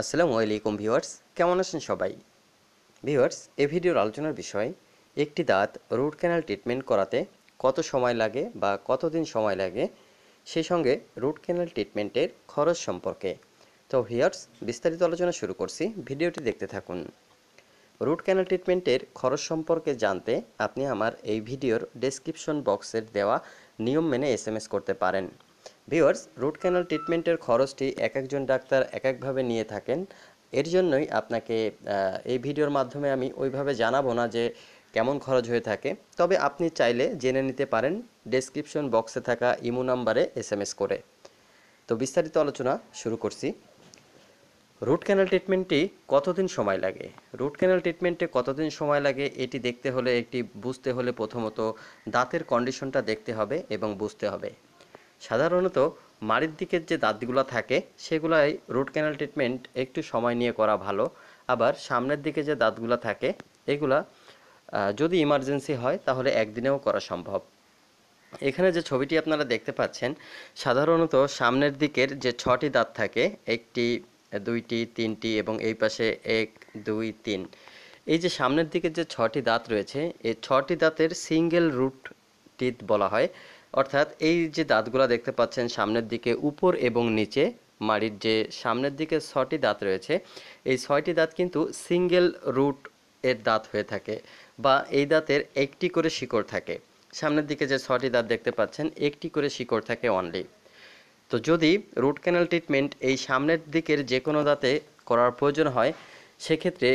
আসসালামু আলাইকুম ভিউয়ার্স কেমন আছেন সবাই ভিউয়ার্স এ ভিডিওর আলোচনার বিষয় একটি দাঁত রুট ক্যানাল ট্রিটমেন্ট করাতে কত সময় লাগে বা কতদিন সময় লাগে সেই সঙ্গে রুট ক্যানাল ট্রিটমেন্টের খরচ সম্পর্কে তো ভিউয়ার্স বিস্তারিত আলোচনা শুরু করছি ভিডিওটি দেখতে থাকুন রুট ক্যানাল ট্রিটমেন্টের খরচ সম্পর্কে জানতে আপনি আমার এই ভিডিওর ডেসক্রিপশন বক্সের দেওয়া নিয়ম মেনে এস করতে পারেন ভিওয়ার্স রুট ক্যানাল ট্রিটমেন্টের খরচটি এক একজন ডাক্তার এক একভাবে নিয়ে থাকেন এর জন্যই আপনাকে এই ভিডিওর মাধ্যমে আমি ওইভাবে জানাবো না যে কেমন খরচ হয়ে থাকে তবে আপনি চাইলে জেনে নিতে পারেন ডেসক্রিপশন বক্সে থাকা ইমো নাম্বারে এস করে তো বিস্তারিত আলোচনা শুরু করছি রুট ক্যানাল ট্রিটমেন্টটি কতদিন সময় লাগে রুট ক্যানাল ট্রিটমেন্টে কতদিন সময় লাগে এটি দেখতে হলে একটি বুঝতে হলে প্রথমত দাঁতের কন্ডিশনটা দেখতে হবে এবং বুঝতে হবে সাধারণত মাড়ির দিকের যে দাঁতগুলো থাকে সেগুলাই রুট ক্যানাল ট্রিটমেন্ট একটু সময় নিয়ে করা ভালো আবার সামনের দিকে যে দাঁতগুলো থাকে এগুলা যদি ইমার্জেন্সি হয় তাহলে একদিনেও করা সম্ভব এখানে যে ছবিটি আপনারা দেখতে পাচ্ছেন সাধারণত সামনের দিকের যে ছটি দাঁত থাকে একটি দুইটি তিনটি এবং এই পাশে এক দুই তিন এই যে সামনের দিকে যে ছটি দাঁত রয়েছে এই ছটি দাঁতের সিঙ্গেল রুট টিথ বলা হয় অর্থাৎ এই যে দাঁতগুলো দেখতে পাচ্ছেন সামনের দিকে উপর এবং নিচে মাড়ির যে সামনের দিকে ছটি দাঁত রয়েছে এই ছয়টি দাঁত কিন্তু সিঙ্গেল রুট এর দাঁত হয়ে থাকে বা এই দাঁতের একটি করে শিকড় থাকে সামনের দিকে যে ছটি দাঁত দেখতে পাচ্ছেন একটি করে শিকড় থাকে অনলি তো যদি রুট ক্যানাল ট্রিটমেন্ট এই সামনের দিকের যে কোনো দাঁতে করার প্রয়োজন হয় সেক্ষেত্রে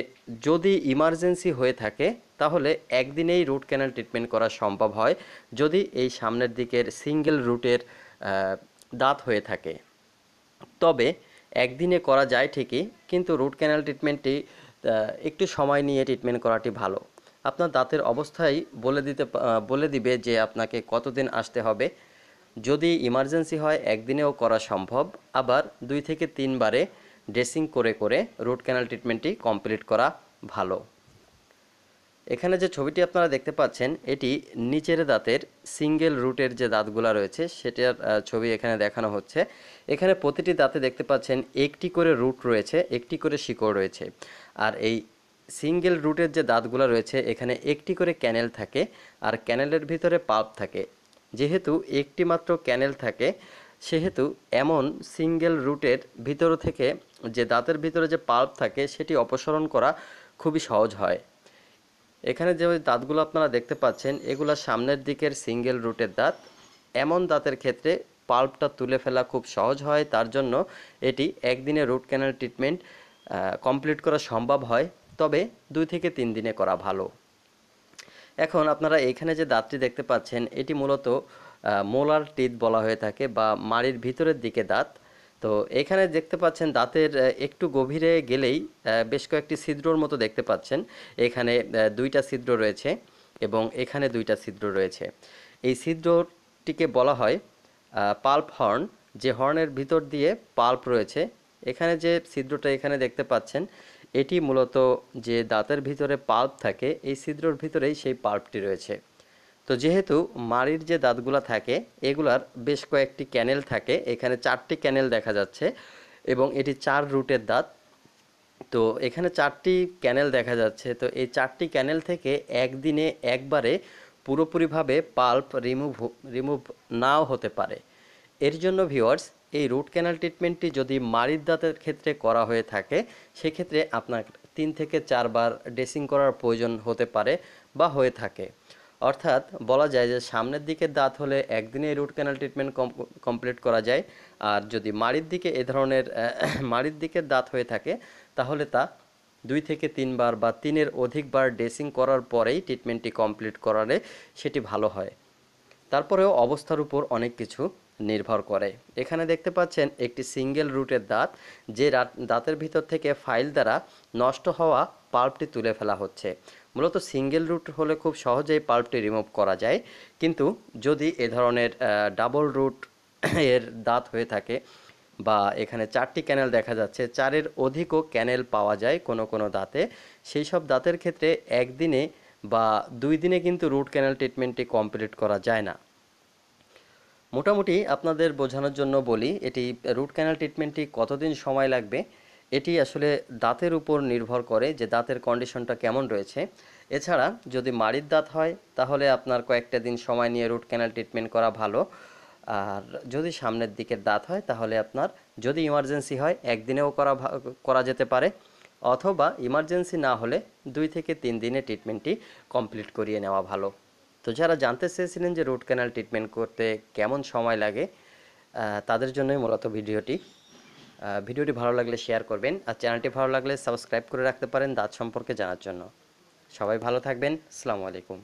যদি ইমার্জেন্সি হয়ে থাকে তাহলে একদিনেই রুট ক্যানাল ট্রিটমেন্ট করা সম্ভব হয় যদি এই সামনের দিকের সিঙ্গেল রুটের দাঁত হয়ে থাকে তবে একদিনে করা যায় ঠিকই কিন্তু রুট ক্যানাল ট্রিটমেন্টটি একটু সময় নিয়ে ট্রিটমেন্ট করাটি ভালো আপনার দাঁতের অবস্থাই বলে দিতে বলে দিবে যে আপনাকে কতদিন আসতে হবে যদি ইমার্জেন্সি হয় একদিনেও করা সম্ভব আবার দুই থেকে তিনবারে ড্রেসিং করে করে রুট ক্যানাল ট্রিটমেন্টটি কমপ্লিট করা ভালো এখানে যে ছবিটি আপনারা দেখতে পাচ্ছেন এটি নিচের দাঁতের সিঙ্গেল রুটের যে দাঁতগুলো রয়েছে সেটার ছবি এখানে দেখানো হচ্ছে এখানে প্রতিটি দাঁতে দেখতে পাচ্ছেন একটি করে রুট রয়েছে একটি করে শিকড় রয়েছে আর এই সিঙ্গেল রুটের যে দাঁতগুলো রয়েছে এখানে একটি করে ক্যানেল থাকে আর ক্যানেলের ভিতরে পাল্প থাকে যেহেতু একটি মাত্র ক্যানেল থাকে সেহেতু এমন সিঙ্গেল রুটের ভিতর থেকে যে দাঁতের ভিতরে যে পাল্প থাকে সেটি অপসারণ করা খুবই সহজ হয় এখানে যে দাঁতগুলো আপনারা দেখতে পাচ্ছেন এগুলো সামনের দিকের সিঙ্গেল রুটের দাঁত এমন দাঁতের ক্ষেত্রে পাল্পটা তুলে ফেলা খুব সহজ হয় তার জন্য এটি একদিনে রুট ক্যানাল ট্রিটমেন্ট কমপ্লিট করা সম্ভব হয় তবে দুই থেকে তিন দিনে করা ভালো এখন আপনারা এখানে যে দাঁতটি দেখতে পাচ্ছেন এটি মূলত মোলার টিথ বলা হয়ে থাকে বা মাড়ির ভিতরের দিকে দাঁত তো এখানে দেখতে পাচ্ছেন দাঁতের একটু গভীরে গেলেই বেশ কয়েকটি ছিদ্রর মতো দেখতে পাচ্ছেন এখানে দুইটা ছিদ্র রয়েছে এবং এখানে দুইটা ছিদ্র রয়েছে এই ছিদ্রটিকে বলা হয় পাল্প হর্ন যে হর্নের ভিতর দিয়ে পাল্প রয়েছে এখানে যে ছিদ্রটা এখানে দেখতে পাচ্ছেন এটি মূলত যে দাঁতের ভিতরে পাল্প থাকে এই ছিদ্রর ভিতরেই সেই পাল্পটি রয়েছে তো যেহেতু মাড়ির যে দাঁতগুলো থাকে এগুলার বেশ কয়েকটি ক্যানেল থাকে এখানে চারটি ক্যানেল দেখা যাচ্ছে এবং এটি চার রুটের দাঁত তো এখানে চারটি ক্যানেল দেখা যাচ্ছে তো এই চারটি ক্যানেল থেকে একদিনে একবারে পুরোপুরিভাবে পাল্প রিমুভ রিমুভ নাও হতে পারে এর জন্য ভিওয়ার্স এই রুট ক্যানেল ট্রিটমেন্টটি যদি মাড়ির দাঁতের ক্ষেত্রে করা হয়ে থাকে সেক্ষেত্রে আপনার তিন থেকে চারবার ড্রেসিং করার প্রয়োজন হতে পারে বা হয়ে থাকে অর্থাৎ বলা যায় যে সামনের দিকে দাঁত হলে একদিনে রুট ক্যানাল ট্রিটমেন্ট কমপ্লিট করা যায় আর যদি মাড়ির দিকে এ ধরনের মাড়ির দিকে দাঁত হয়ে থাকে তাহলে তা দুই থেকে তিনবার বা তিনের অধিকবার ড্রেসিং করার পরেই ট্রিটমেন্টটি কমপ্লিট করালে সেটি ভালো হয় তারপরেও অবস্থার উপর অনেক কিছু নির্ভর করে এখানে দেখতে পাচ্ছেন একটি সিঙ্গেল রুটের দাঁত যে দাঁতের ভিতর থেকে ফাইল দ্বারা নষ্ট হওয়া পাল্পটি তুলে ফেলা হচ্ছে মূলত সিঙ্গেল রুট হলে খুব সহজেই পাল্পটি রিমুভ করা যায় কিন্তু যদি এ ধরনের ডাবল রুট এর দাঁত হয়ে থাকে বা এখানে চারটি ক্যানেল দেখা যাচ্ছে চারের অধিকও ক্যানেল পাওয়া যায় কোনো কোনো দাঁতে সেই সব দাঁতের ক্ষেত্রে একদিনে বা দুই দিনে কিন্তু রুট ক্যানেল ট্রিটমেন্টটি কমপ্লিট করা যায় না মোটামুটি আপনাদের বোঝানোর জন্য বলি এটি রুট ক্যানাল ট্রিটমেন্টটি কতদিন সময় লাগবে এটি আসলে দাঁতের উপর নির্ভর করে যে দাঁতের কন্ডিশনটা কেমন রয়েছে এছাড়া যদি মাড়ির দাঁত হয় তাহলে আপনার কয়েকটা দিন সময় নিয়ে রুট ক্যানাল ট্রিটমেন্ট করা ভালো আর যদি সামনের দিকের দাঁত হয় তাহলে আপনার যদি ইমার্জেন্সি হয় একদিনেও করা করা যেতে পারে অথবা ইমার্জেন্সি না হলে দুই থেকে তিন দিনে ট্রিটমেন্টটি কমপ্লিট করিয়ে নেওয়া ভালো তো যারা জানতে চেয়েছিলেন যে রুট ক্যানাল ট্রিটমেন্ট করতে কেমন সময় লাগে তাদের জন্যই মূলত ভিডিওটি ভিডিওটি ভালো লাগলে শেয়ার করবেন আর চ্যানেলটি ভালো লাগলে সাবস্ক্রাইব করে রাখতে পারেন দাঁত সম্পর্কে জানার জন্য সবাই ভালো থাকবেন আসসালামু আলাইকুম